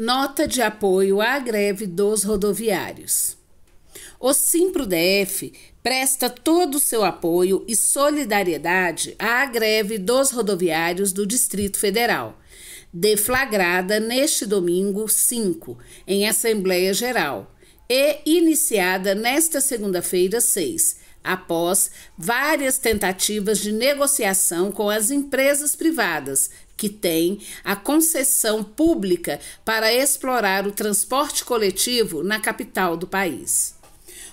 Nota de apoio à greve dos rodoviários. O SIMPRO-DF presta todo o seu apoio e solidariedade à greve dos rodoviários do Distrito Federal, deflagrada neste domingo 5, em Assembleia Geral, e iniciada nesta segunda-feira 6, após várias tentativas de negociação com as empresas privadas que têm a concessão pública para explorar o transporte coletivo na capital do país.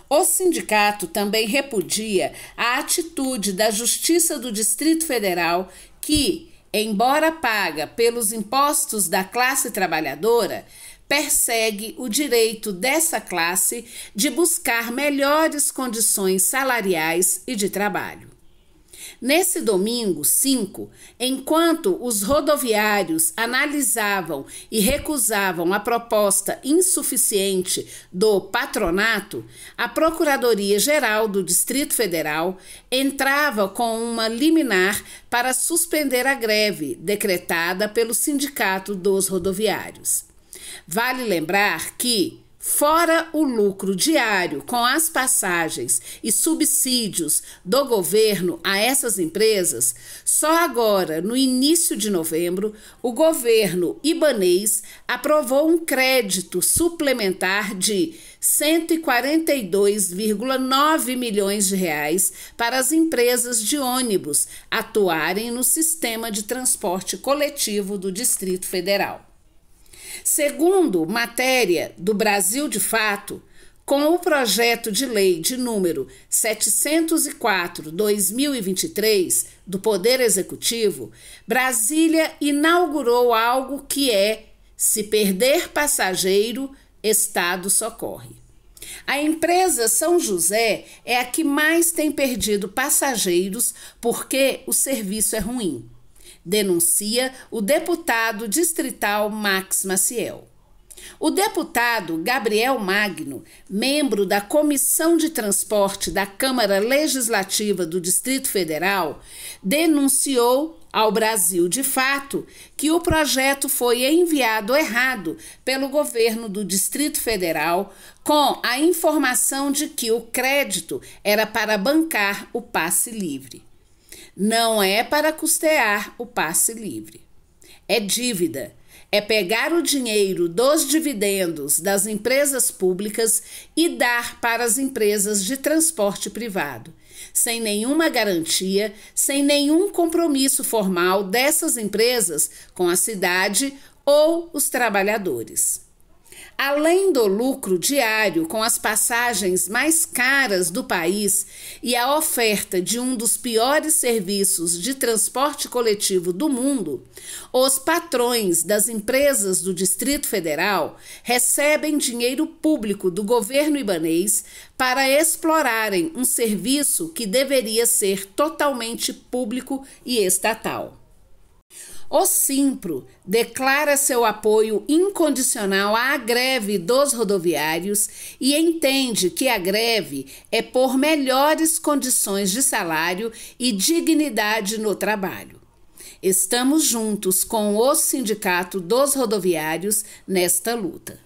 O sindicato também repudia a atitude da Justiça do Distrito Federal que, embora paga pelos impostos da classe trabalhadora, persegue o direito dessa classe de buscar melhores condições salariais e de trabalho. Nesse domingo 5, enquanto os rodoviários analisavam e recusavam a proposta insuficiente do patronato, a Procuradoria-Geral do Distrito Federal entrava com uma liminar para suspender a greve decretada pelo Sindicato dos Rodoviários. Vale lembrar que Fora o lucro diário com as passagens e subsídios do governo a essas empresas, só agora, no início de novembro, o governo ibanês aprovou um crédito suplementar de 142,9 milhões de reais para as empresas de ônibus atuarem no sistema de transporte coletivo do Distrito Federal. Segundo matéria do Brasil de Fato, com o projeto de lei de número 704/2023 do Poder Executivo, Brasília inaugurou algo que é se perder passageiro, estado socorre. A empresa São José é a que mais tem perdido passageiros porque o serviço é ruim denuncia o deputado distrital Max Maciel. O deputado Gabriel Magno, membro da Comissão de Transporte da Câmara Legislativa do Distrito Federal, denunciou ao Brasil de fato que o projeto foi enviado errado pelo governo do Distrito Federal com a informação de que o crédito era para bancar o passe livre não é para custear o passe livre. É dívida, é pegar o dinheiro dos dividendos das empresas públicas e dar para as empresas de transporte privado, sem nenhuma garantia, sem nenhum compromisso formal dessas empresas com a cidade ou os trabalhadores. Além do lucro diário com as passagens mais caras do país e a oferta de um dos piores serviços de transporte coletivo do mundo, os patrões das empresas do Distrito Federal recebem dinheiro público do governo ibanês para explorarem um serviço que deveria ser totalmente público e estatal. O Simpro declara seu apoio incondicional à greve dos rodoviários e entende que a greve é por melhores condições de salário e dignidade no trabalho. Estamos juntos com o Sindicato dos Rodoviários nesta luta.